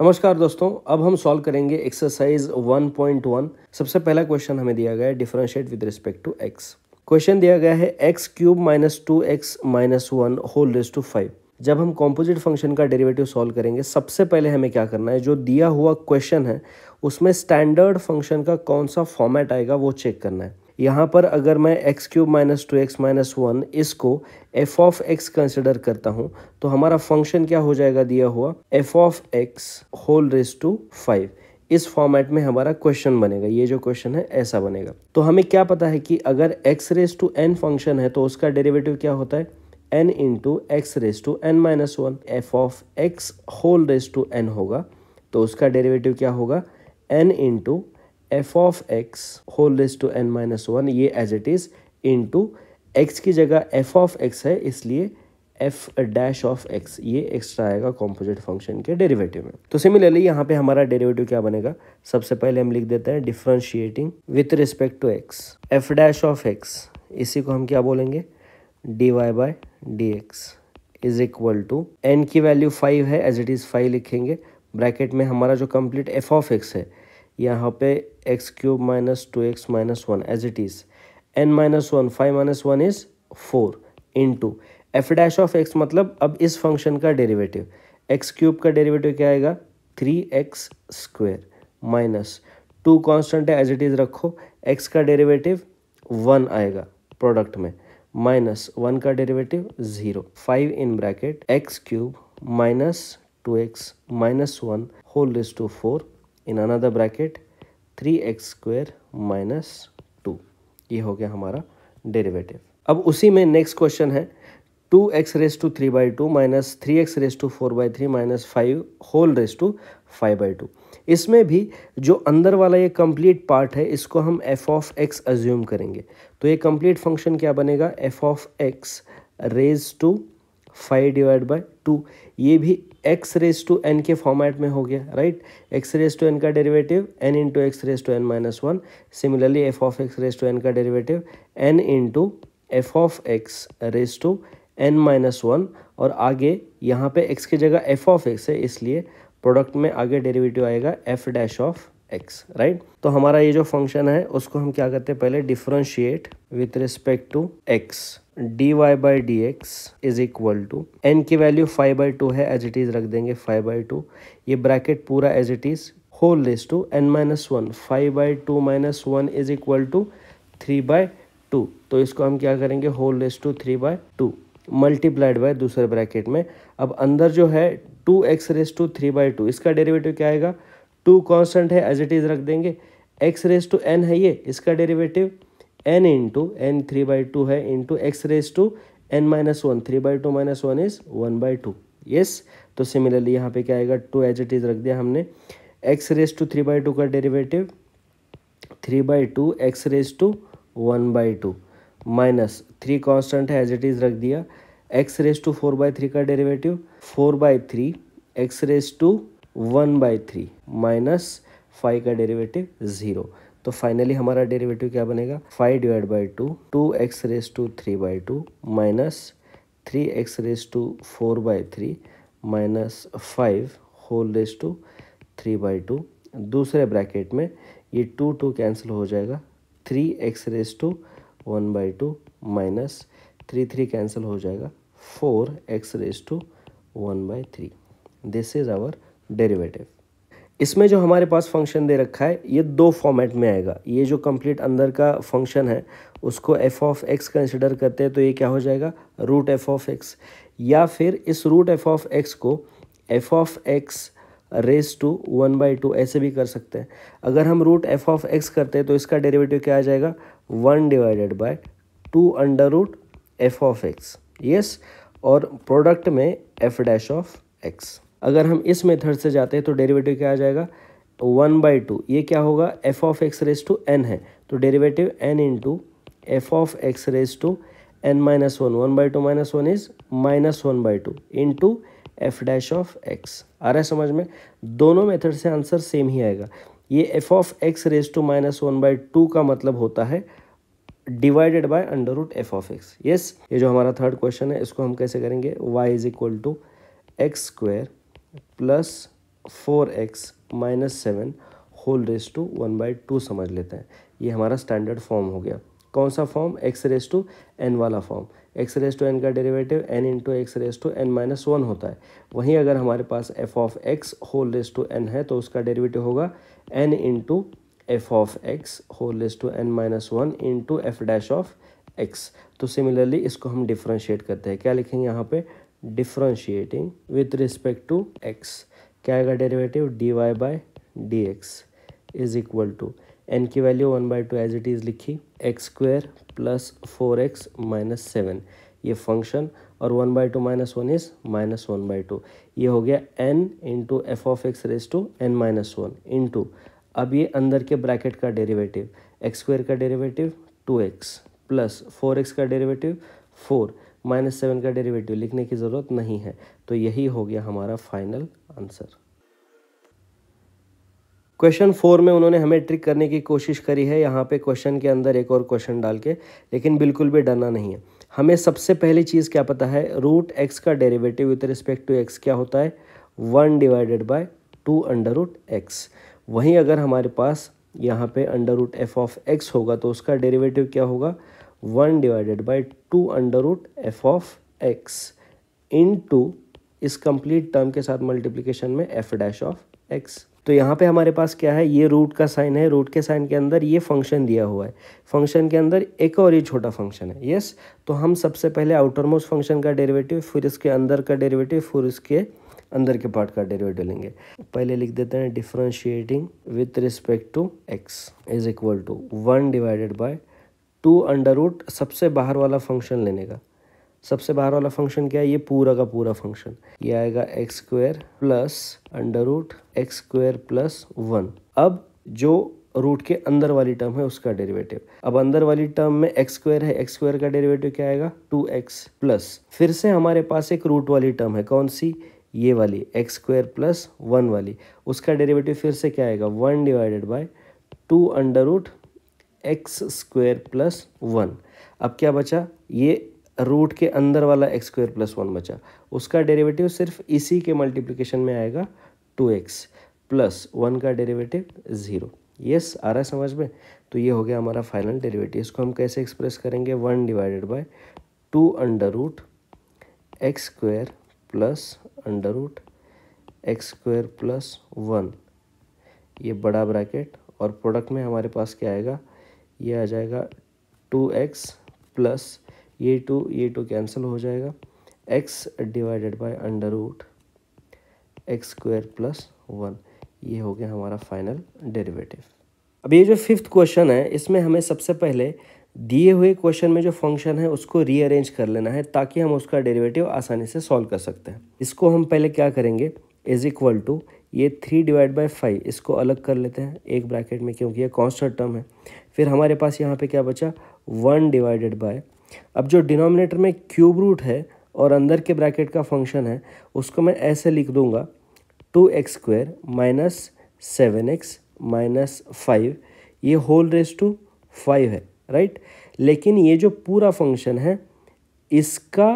नमस्कार दोस्तों अब हम सॉल्व करेंगे एक्सरसाइज 1.1 सबसे पहला क्वेश्चन हमें दिया गया है differentiate with respect to x question दिया गया है x cube minus two x minus one whole raise to five जब हम कॉम्पोजिट फंक्शन का डेरिवेटिव सॉल्व करेंगे सबसे पहले हमें क्या करना है जो दिया हुआ क्वेश्चन है उसमें स्टैंडर्ड फंक्शन का कौन सा फॉर्मेट आएगा वो चेक करना है यहाँ पर अगर मैं x cube minus two x minus one इसको एफ ऑफ एक्स कंसिडर करता हूँ तो हमारा फंक्शन क्या हो जाएगा दिया हुआ f of x whole raise to five इस फॉर्मेट में हमारा क्वेश्चन बनेगा ये जो क्वेश्चन है ऐसा बनेगा तो हमें क्या पता है कि अगर x raise to n function है तो उसका डेरिवेटिव क्या होता है n into x raise to n minus one f of x whole raise to n होगा तो उसका डेरिवेटिव क्या होगा n into f of x whole raise to n minus one ये एज इट इज़ इन टू एक्स की जगह एफ ऑफ एक्स है इसलिए एफ डैश ऑफ एक्स ये एक्स्ट्रा आएगा कॉम्पोजिट फंक्शन के डेरिवेटिव में तो सिमिलरली यहाँ पे हमारा डेरिवेटिव क्या बनेगा सबसे पहले हम लिख देते हैं differentiating with respect to x f dash of x इसी को हम क्या बोलेंगे d y by d x is equal to n की वैल्यू फाइव है एज इट इज़ फाइव लिखेंगे ब्रैकेट में हमारा जो कंप्लीट एफ ऑफ एक्स है यहाँ पे x cube minus 2x minus 1 as it is n minus 1 5 minus 1 is 4 into f dash of x मतलब अब इस फंक्शन का डेरिवेटिव x क्यूब का डेरिवेटिव क्या आएगा three x square minus two constant है एज इट इज़ रखो x का डेरिवेटिव वन आएगा प्रोडक्ट में माइनस वन का derivative zero five in bracket x cube minus two x minus one whole is two four in another bracket three x square minus two ये हो गया हमारा derivative अब उसी में नेक्स्ट क्वेश्चन है two x raise to three by two minus three x raise to four by three minus five whole raise to five by two इसमें भी जो अंदर वाला ये कंप्लीट पार्ट है इसको हम एफ ऑफ एक्स अज्यूम करेंगे तो ये कंप्लीट फंक्शन क्या बनेगा f of x raise to five divide by two ये भी एक्स रेस टू एन के फॉर्मेट में हो गया right x raise to n का derivative n into x raise to n minus one similarly f of x raise to n का derivative n into f of x raise to n minus one और आगे यहाँ पे x की जगह f of x है इसलिए product में आगे डेरिवेटिव आएगा f dash of x right तो हमारा ये जो फंक्शन है उसको हम क्या करते हैं पहले differentiate with respect to x d y by d x is equal to n की वैल्यू फाइव बाई टू है एज इट इज़ रख देंगे फाइव बाई टू ये ब्रैकेट पूरा as it is whole raise to n minus one five by two minus one is equal to three by two तो इसको हम क्या करेंगे whole raise to three by two multiplied by दूसरे bracket में अब अंदर जो है two x raise to three by two इसका डेरिवेटिव क्या आएगा टू कॉन्स्टेंट है एज इट इज़ रख देंगे एक्स रेस टू एन है ये इसका derivative n into n three by two है into x raise to n minus one three by two minus one is one by two yes तो similarly यहाँ पे क्या आएगा टू एज इट इज़ रख दिया हमने x raise to three by two का derivative three by two x raise to one by two minus three constant है एज इट इज़ रख दिया x raise to four by three का derivative four by three x raise to one by three minus five का derivative zero तो finally हमारा derivative क्या बनेगा five divide by two two x raise to three by two minus three x raise to four by three minus five whole raise to three by two दूसरे bracket में ये two two cancel हो जाएगा three x raise to one by two minus three three cancel हो जाएगा four x raise to one by three this is our derivative इसमें जो हमारे पास फंक्शन दे रखा है ये दो फॉर्मेट में आएगा ये जो कंप्लीट अंदर का फंक्शन है उसको एफ ऑफ एक्स कंसिडर करते हैं तो ये क्या हो जाएगा रूट एफ ऑफ एक्स या फिर इस रूट एफ ऑफ एक्स को f of x raise to one by two ऐसे भी कर सकते हैं अगर हम रूट एफ ऑफ एक्स करते हैं तो इसका डेरिवेटिव क्या आ जाएगा one divided by two under root f of x yes और प्रोडक्ट में एफ डैश ऑफ एक्स अगर हम इस मेथड से जाते हैं तो डेरिवेटिव क्या आ जाएगा तो वन बाई टू ये क्या होगा f of x raise to n है तो derivative n into f of x raise to n minus one one by two minus one is minus one by two into f dash of x आ रहा है समझ में दोनों method से answer same ही आएगा ये f of x raise to minus one by two का मतलब होता है divided by under root f of x yes ये जो हमारा थर्ड क्वेश्चन है इसको हम कैसे करेंगे y is equal to x square plus four x minus seven whole raise to one by two समझ लेते हैं ये हमारा स्टैंडर्ड फॉर्म हो गया कौन सा form x raise to n वाला form x raise to n का derivative n into x raise to n minus one होता है वहीं अगर हमारे पास f of x whole raise to n है तो उसका डेरिवेटिव होगा n into f of x whole raise to n minus one into f dash of x तो सिमिलरली इसको हम डिफ्रेंशिएट करते हैं क्या लिखेंगे यहाँ पे differentiating with respect to x क्या आएगा derivative d y by d x is equal to n की value one by two as it is लिखी x square plus four x minus seven ये फंक्शन और one by two minus one is minus one by two ये हो गया n into f of x raise to n minus one into अब ये अंदर के ब्रैकेट का डेरिवेटिव एक्स स्क्वेयर का derivative two x plus four x का डेरिवेटिव फोर माइनस सेवन का डेरिवेटिव लिखने की ज़रूरत नहीं है तो यही हो गया हमारा फाइनल आंसर क्वेश्चन फोर में उन्होंने हमें ट्रिक करने की कोशिश करी है यहाँ पे क्वेश्चन के अंदर एक और क्वेश्चन डाल के लेकिन बिल्कुल भी डरना नहीं है हमें सबसे पहली चीज़ क्या पता है रूट एक्स का derivative with respect to x क्या होता है one divided by two under root x वहीं अगर हमारे पास यहाँ पे under root f of x होगा तो उसका डेरिवेटिव क्या होगा one divided by two under root f of x into इस कंप्लीट टर्म के साथ मल्टीप्लीकेशन में एफ डैश ऑफ एक्स तो यहाँ पे हमारे पास क्या है ये रूट का साइन है रूट के साइन के अंदर ये फंक्शन दिया हुआ है फंक्शन के अंदर एक और ये छोटा फंक्शन है यस तो हम सबसे पहले आउटरमोस्ट फंक्शन का डेरिवेटिव फिर इसके अंदर का डेरिवेटिव फिर इसके अंदर के पार्ट का डेरिवेटिव लेंगे पहले लिख देते हैं differentiating with respect to x is equal to one divided by two under root सबसे बाहर वाला फंक्शन लेने का सबसे बाहर वाला फंक्शन क्या है ये पूरा का पूरा फंक्शन ये आएगा x square plus under root x square plus one अब जो रूट के अंदर वाली टर्म है उसका डेरिवेटिव अब अंदर वाली टर्म में एक्स स्क्वायर है एक्स स्क्वायर का डेरिवेटिव क्या आएगा टू एक्स प्लस फिर से हमारे पास एक रूट वाली टर्म है कौन सी ये वाली एक्स स्क्वायर प्लस वन वाली उसका डेरिवेटिव फिर से क्या आएगा one divided by two under root x square plus one अब क्या बचा ये रूट के अंदर वाला एक्स स्क्वेयर प्लस वन बचा उसका डेरिवेटिव सिर्फ इसी के मल्टीप्लिकेशन में आएगा टू एक्स प्लस वन का डेरिवेटिव ज़ीरो यस आ रहा है समझ में तो ये हो गया हमारा फाइनल डेरिवेटिव इसको हम कैसे एक्सप्रेस करेंगे one divided by two under root x square plus under root x square plus one ये बड़ा ब्रैकेट और प्रोडक्ट में हमारे पास क्या आएगा ये आ जाएगा टू एक्स प्लस ये टू ये टू कैंसिल हो जाएगा x divided by under root x square plus one ये हो गया हमारा फाइनल डेरिवेटिव अब ये जो फिफ्थ क्वेश्चन है इसमें हमें सबसे पहले दिए हुए क्वेश्चन में जो फंक्शन है उसको रीअरेंज कर लेना है ताकि हम उसका डेरिवेटिव आसानी से सॉल्व कर सकते हैं इसको हम पहले क्या करेंगे इज इक्वल टू ये थ्री डिवाइड बाई फाइव इसको अलग कर लेते हैं एक ब्रैकेट में क्योंकि ये कॉन्स्टेंट टर्म है फिर हमारे पास यहाँ पे क्या बचा वन डिवाइडेड बाय अब जो डिनोमिनेटर में क्यूब रूट है और अंदर के ब्रैकेट का फंक्शन है उसको मैं ऐसे लिख दूँगा two x square minus seven x minus five ये होल रेस टू फाइव है राइट लेकिन ये जो पूरा फंक्शन है इसका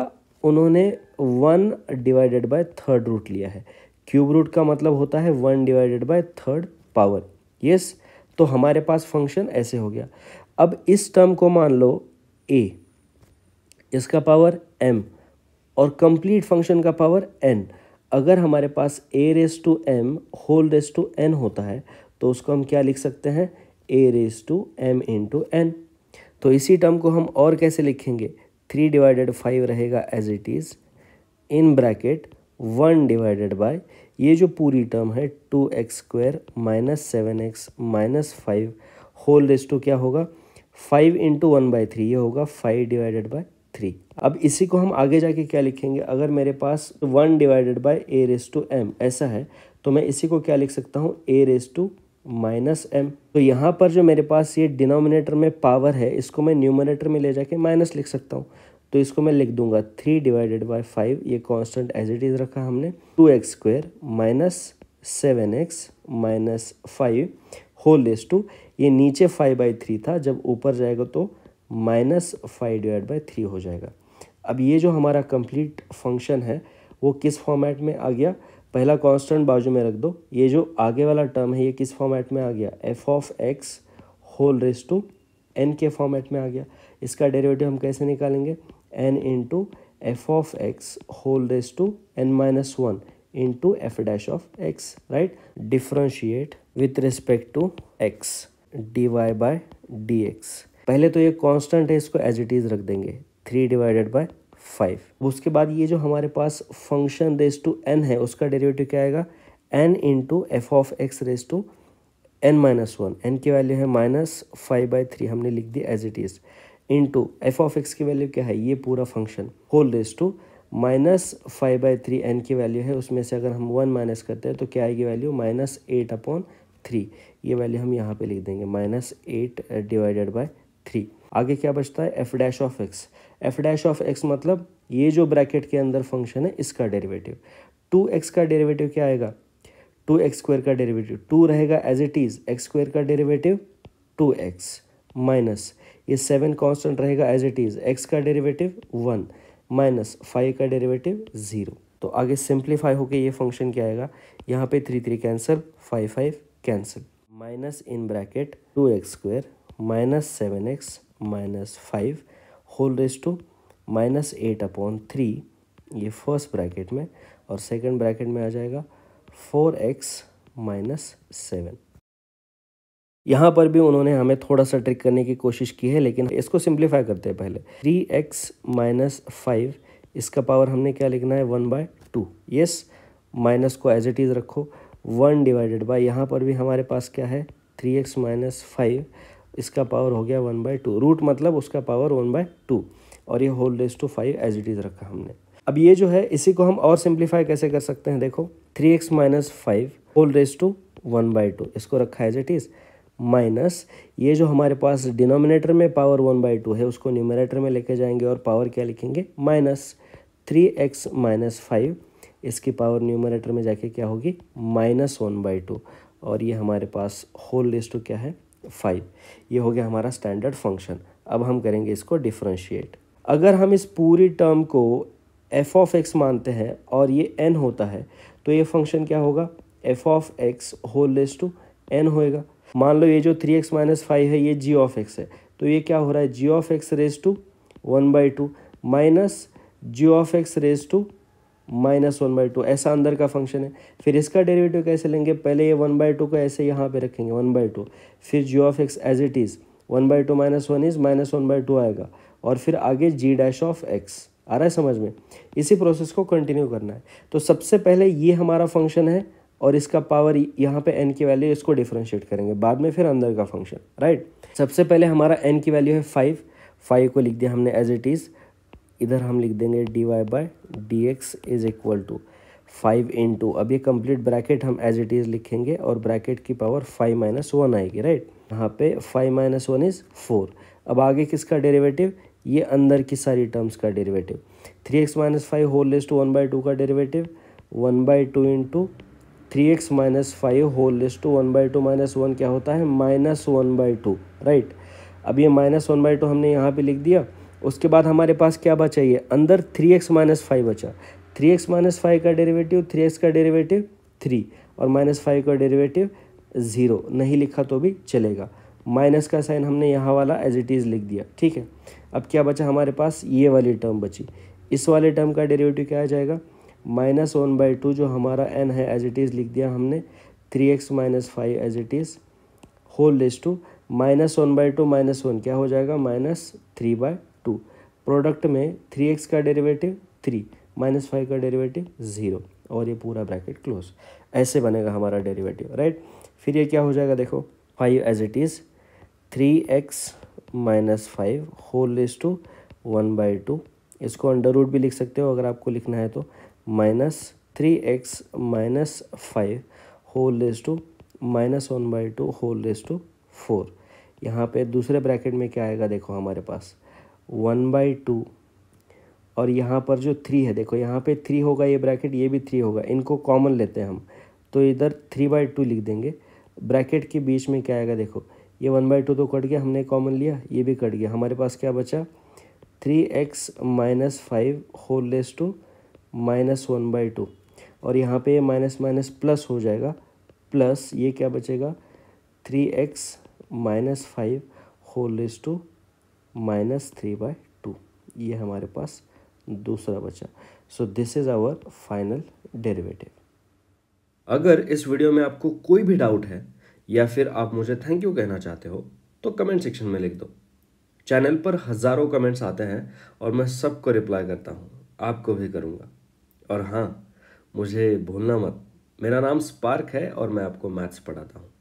उन्होंने one divided by third root लिया है क्यूब रूट का मतलब होता है one divided by third power yes तो हमारे पास फंक्शन ऐसे हो गया अब इस टर्म को मान लो ए इसका पावर एम और कंप्लीट फंक्शन का पावर एन अगर हमारे पास a raise to m whole raise to n होता है तो उसको हम क्या लिख सकते हैं a raise to m into n तो इसी टर्म को हम और कैसे लिखेंगे थ्री डिवाइडेड फाइव रहेगा as it is in bracket one divided by ये जो पूरी टर्म है two x square minus seven x minus five whole raise to क्या होगा five into one by three ये होगा फाइव डिवाइडेड बाई थ्री अब इसी को हम आगे जाके क्या लिखेंगे अगर मेरे पास one divided by a raise to m ऐसा है तो मैं इसी को क्या लिख सकता हूँ a raise to minus m तो यहाँ पर जो मेरे पास ये डिनोमिनेटर में पावर है इसको मैं न्यूमिनेटर में ले जाके माइनस लिख सकता हूँ तो इसको मैं लिख दूंगा थ्री डिवाइडेड बाई फाइव ये कांस्टेंट एज इट इज़ रखा हमने two x square minus seven x minus five whole raise to ये नीचे फाइव बाई थ्री था जब ऊपर जाएगा तो minus five divide by three हो जाएगा अब ये जो हमारा कंप्लीट फंक्शन है वो किस फॉर्मेट में आ गया पहला कांस्टेंट बाजू में रख दो ये जो आगे वाला टर्म है ये किस फॉर्मेट में आ गया f of x whole raise to n के फॉर्मेट में आ गया इसका डेरिवेटिव हम कैसे निकालेंगे n n into f of x whole raised to n minus 1 into f dash of x right differentiate with respect to x dy d x पहले तो ये कॉन्स्टेंट है इसको एज इट इज रख देंगे थ्री डिवाइडेड बाय फाइव उसके बाद ये जो हमारे पास फंक्शन रेस टू एन है उसका डेरिवेटिव क्या आएगा n into f of x raise to n minus one n की वैल्यू है माइनस फाइव बाई थ्री हमने लिख दिया as it is into f of x की वैल्यू क्या है ये पूरा function whole raise to minus five by three n की वैल्यू है उसमें से अगर हम वन माइनस करते हैं तो क्या आएगी value minus eight upon three ये वैल्यू हम यहाँ पे लिख देंगे minus eight divided by three आगे क्या बचता है f dash of x f dash of x मतलब ये जो ब्रैकेट के अंदर फंक्शन है इसका डेरिवेटिव टू एक्स का डेरिवेटिव क्या आएगा टू एक्स स्क्वायर का डेरिवेटिव टू रहेगा as it is x square का डेरिवेटिव टू एक्स माइनस ये सेवन कांस्टेंट रहेगा एज इट इज़ एक्स का डेरिवेटिव वन माइनस फाइव का डेरिवेटिव ज़ीरो तो आगे सिंप्लीफाई होके ये फंक्शन क्या आएगा यहाँ पे three three cancel five five cancel minus in bracket two x square minus seven x minus five whole raise to minus eight upon three ये फर्स्ट ब्रैकेट में और सेकंड ब्रैकेट में आ जाएगा फोर एक्स माइनस सेवन यहाँ पर भी उन्होंने हमें थोड़ा सा ट्रिक करने की कोशिश की है लेकिन इसको सिंप्लीफाई करते हैं पहले थ्री एक्स माइनस फाइव इसका पावर हमने क्या लिखना है one by two yes minus को एज इट इज़ रखो वन डिवाइडेड बाय यहाँ पर भी हमारे पास क्या है थ्री एक्स माइनस फाइव इसका पावर हो गया वन बाय टू रूट मतलब उसका पावर वन बाय टू और ये whole raise to five as it is रखा हमने अब ये जो है इसी को हम और सिंप्लीफाई कैसे कर सकते हैं देखो three x minus five whole raise to one by two इसको रखा है एज इट इज़ माइनस ये जो हमारे पास डिनोमिनेटर में पावर वन बाई टू है उसको न्यूमिनेटर में लेके जाएंगे और पावर क्या लिखेंगे minus three x minus five इसकी पावर न्यूमिनेटर में जाके क्या होगी माइनस वन बाई टू और ये हमारे पास होल लिस्ट क्या है फाइव ये हो गया हमारा स्टैंडर्ड फंक्शन अब हम करेंगे इसको डिफ्रेंशिएट अगर हम इस पूरी टर्म को एफ ऑफ एक्स मानते हैं और ये एन होता है तो ये फंक्शन क्या होगा f of x whole raised to n होएगा मान लो ये जो थ्री एक्स माइनस फाइव है ये जी ऑफ एक्स है तो ये क्या हो रहा है g of x raise to one by two minus g of x raise to minus one by two ऐसा अंदर का फंक्शन है फिर इसका डेरिवेटिव कैसे लेंगे पहले ये वन बाई टू को ऐसे यहाँ पे रखेंगे वन बाई टू फिर g of x as it is one by two minus one is minus one by two आएगा और फिर आगे जी डैश ऑफ एक्स आ रहा है समझ में इसी प्रोसेस को कंटिन्यू करना है तो सबसे पहले ये हमारा फंक्शन है और इसका पावर यहाँ पे एन की वैल्यू इसको डिफ्रेंशिएट करेंगे बाद में फिर अंदर का फंक्शन राइट सबसे पहले हमारा एन की वैल्यू है फाइव फाइव को लिख दिया हमने एज इट इज़ इधर हम लिख देंगे d y by d x is equal to five into अब ये कंप्लीट ब्रैकेट हम एज इट इज़ लिखेंगे और ब्रैकेट की पावर फाइव माइनस वन आएगी राइट यहाँ पे five minus one is four अब आगे किसका डेरिवेटिव ये अंदर की सारी टर्म्स का derivative three x minus five whole raise to one by two का derivative one by two into three x minus five whole raise to one by two minus one क्या होता है minus one by two right अब ये minus one by to हमने यहाँ पे लिख दिया उसके बाद हमारे पास क्या बचा ये अंदर थ्री एक्स माइनस फाइव बचा थ्री एक्स माइनस फाइव का डेरिवेटिव थ्री एक्स का डेरिवेटिव थ्री और माइनस फाइव का डेरिवेटिव ज़ीरो नहीं लिखा तो भी चलेगा माइनस का साइन हमने यहाँ वाला एज इट इज़ लिख दिया ठीक है अब क्या बचा हमारे पास ये वाली टर्म बची इस वाले टर्म का डेरिवेटिव क्या आ जाएगा माइनस वन बाई टू जो हमारा एन है एज इट इज़ लिख दिया हमने three x minus five as it is whole raise to minus one by two minus one क्या हो जाएगा minus three by two product में थ्री एक्स का डेरिवेटिव थ्री माइनस फाइव का डेरिवेटिव ज़ीरो और ये पूरा ब्रैकेट क्लोज ऐसे बनेगा हमारा डेरिवेटिव राइट फिर ये क्या हो जाएगा देखो five as it is three x minus five whole raise to one by two इसको अंडर रूट भी लिख सकते हो अगर आपको लिखना है तो minus three x minus five whole raise to minus one by two whole raise to four यहाँ पे दूसरे ब्रैकेट में क्या आएगा देखो हमारे पास वन बाई टू और यहाँ पर जो थ्री है देखो यहाँ पे थ्री होगा ये ब्रैकेट ये भी थ्री होगा इनको कॉमन लेते हैं हम तो इधर थ्री बाई टू लिख देंगे ब्रैकेट के बीच में क्या आएगा देखो ये वन बाई टू तो कट गया हमने कॉमन लिया ये भी कट गया हमारे पास क्या बचा three x minus five whole raise to minus one by two और यहाँ पे माइनस माइनस प्लस हो जाएगा प्लस ये क्या बचेगा three x minus five whole is to minus three by two ये हमारे पास दूसरा बचा so this is our final derivative अगर इस वीडियो में आपको कोई भी डाउट है या फिर आप मुझे थैंक यू कहना चाहते हो तो कमेंट सेक्शन में लिख दो चैनल पर हज़ारों कमेंट्स आते हैं और मैं सबको रिप्लाई करता हूँ आपको भी करूँगा और हाँ मुझे भूलना मत मेरा नाम स्पार्क है और मैं आपको मैथ्स पढ़ाता हूँ